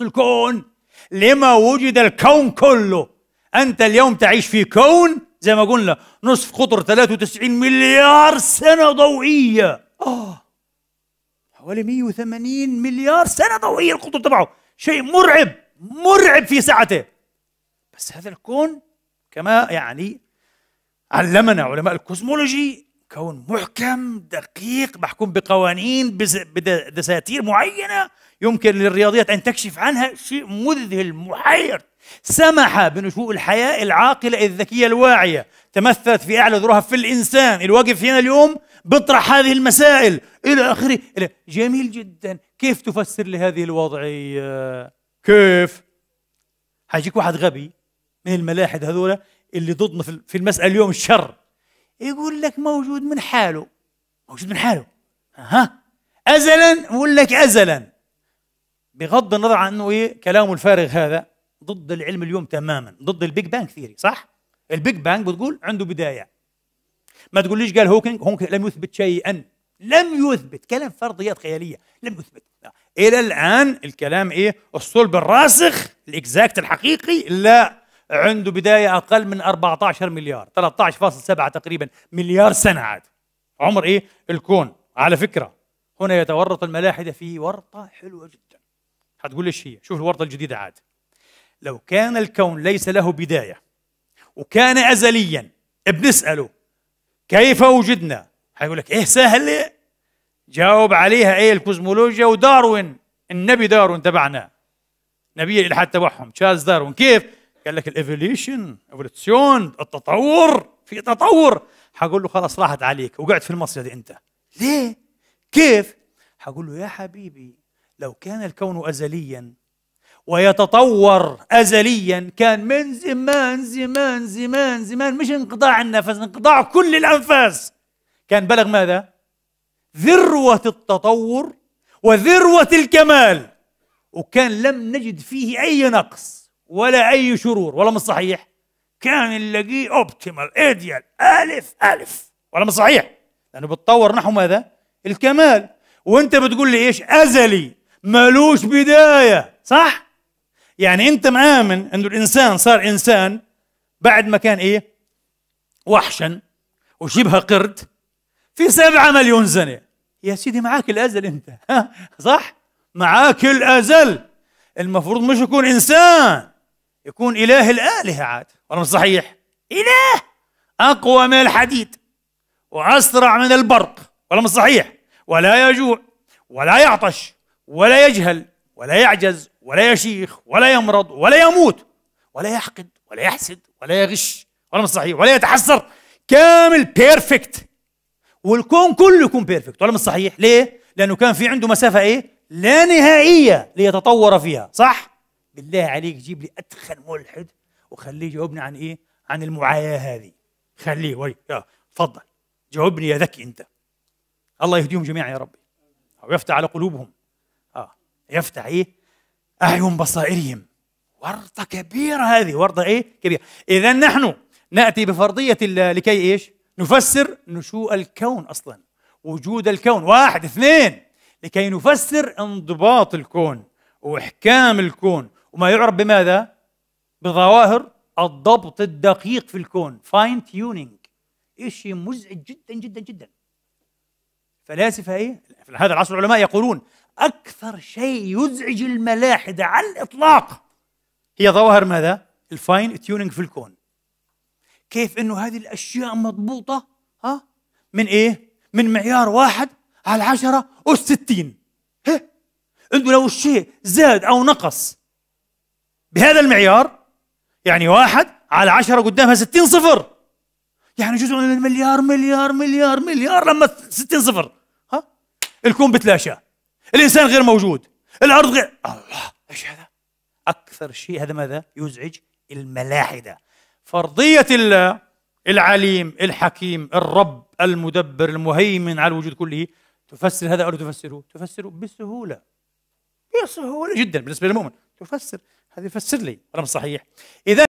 الكون لما وجد الكون كله أنت اليوم تعيش في كون زي ما قلنا نصف قطر 93 مليار سنة ضوئية آه حوالي 180 مليار سنة ضوئية القطر تبعه شيء مرعب مرعب في سعته بس هذا الكون كما يعني علمنا علماء الكوزمولوجي كون محكم دقيق محكوم بقوانين بدساتير معينة يمكن للرياضيات أن تكشف عنها شيء مذهل محير سمح بنشوء الحياة العاقلة الذكية الواعية تمثلت في أعلى ذروها في الإنسان الواقف هنا اليوم بيطرح هذه المسائل إلى آخره جميل جدا كيف تفسر لهذه الوضعية كيف حيجيك واحد غبي من الملاحد هذولا اللي ضدنا في المسألة اليوم الشر يقول لك موجود من حاله موجود من حاله ها ازلا يقول لك ازلا بغض النظر عن انه ايه كلامه الفارغ هذا ضد العلم اليوم تماما ضد البيج بانج ثيري صح البيج بانج بتقول عنده بدايه ما تقوليش قال هوكينج هوكينج لم يثبت شيئا لم يثبت كلام فرضيات خياليه لم يثبت لا. الى الان الكلام ايه الصلب الراسخ الاكزاكت الحقيقي لا عنده بداية أقل من 14 مليار 13.7 تقريبا مليار سنة عاد عمر إيه الكون على فكرة هنا يتورط الملاحدة في ورطة حلوة جدا هتقول ليش هي شوف الورطة الجديدة عاد لو كان الكون ليس له بداية وكان أزليا بنسأله كيف وجدنا هيقول لك إيه سهل جاوب عليها إيه الكوزمولوجيا وداروين النبي داروين تبعنا نبي الالحاد تبعهم تشارلز داروين كيف قال لك الايفوليوشن ايفولوسيون التطور في تطور حقول له خلاص راحت عليك وقعت في المصيدة انت ليه كيف حقول له يا حبيبي لو كان الكون ازليا ويتطور ازليا كان من زمان زمان زمان زمان مش انقطاع النفس انقطاع كل الانفاس كان بلغ ماذا ذروه التطور وذروه الكمال وكان لم نجد فيه اي نقص ولا أي شرور ولا مش صحيح كان نلاقيه اوبتيمال ايديال ألف ألف ولا مش صحيح لأنه يعني بتطور نحو ماذا؟ الكمال وأنت بتقول لي إيش؟ أزلي ملوش بداية صح؟ يعني أنت مآمن أنه الإنسان صار إنسان بعد ما كان إيه؟ وحشا وشبه قرد في سبعة مليون سنة يا سيدي معاك الأزل أنت صح؟ معاك الأزل المفروض مش يكون إنسان يكون إله الآلهة عاد ولا مش صحيح إله أقوى من الحديد وأسرع من البرق ولا مش صحيح ولا يجوع ولا يعطش ولا يجهل ولا يعجز ولا يشيخ ولا يمرض ولا يموت ولا يحقد ولا يحسد ولا يغش ولا مش صحيح ولا يتحسر كامل بيرفكت والكون كله يكون بيرفكت ولا مش صحيح ليه لانه كان في عنده مسافه ايه لا نهائيه ليتطور فيها صح بالله عليك جيب لي اتخن ملحد وخليه يجاوبني عن ايه؟ عن المعاياه هذه خليه وي يا تفضل جاوبني يا ذكي انت الله يهديهم جميعا يا ربي ويفتح على قلوبهم اه يفتح ايه؟ اعين بصائرهم ورطه كبيره هذه ورطه ايه؟ كبيره اذا نحن ناتي بفرضيه الله لكي ايش؟ نفسر نشوء الكون اصلا وجود الكون واحد اثنين لكي نفسر انضباط الكون واحكام الكون وما يعرف بماذا؟ بظواهر الضبط الدقيق في الكون فاين تيونينج شيء مزعج جدا جدا جدا فلاسفة ايه؟ في هذا العصر العلماء يقولون أكثر شيء يزعج الملاحدة على الإطلاق هي ظواهر ماذا؟ الفاين تيونينج في الكون كيف انه هذه الاشياء مضبوطه ها من ايه؟ من معيار واحد على عشرة أو ستين انه لو الشيء زاد أو نقص بهذا المعيار يعني واحد على عشرة قدامها ستين صفر يعني جزء من المليار مليار مليار مليار لما ستين صفر ها الكون بتلاشى الإنسان غير موجود الأرض غير الله إيش هذا أكثر شيء هذا ماذا يزعج الملاحدة فرضية الله العليم الحكيم الرب المدبر المهيمن على الوجود كله تفسر هذا أو تفسره تفسره بسهولة بسهولة جدا بالنسبة للمؤمن يفسر هذا يفسر لي رمز صحيح إذا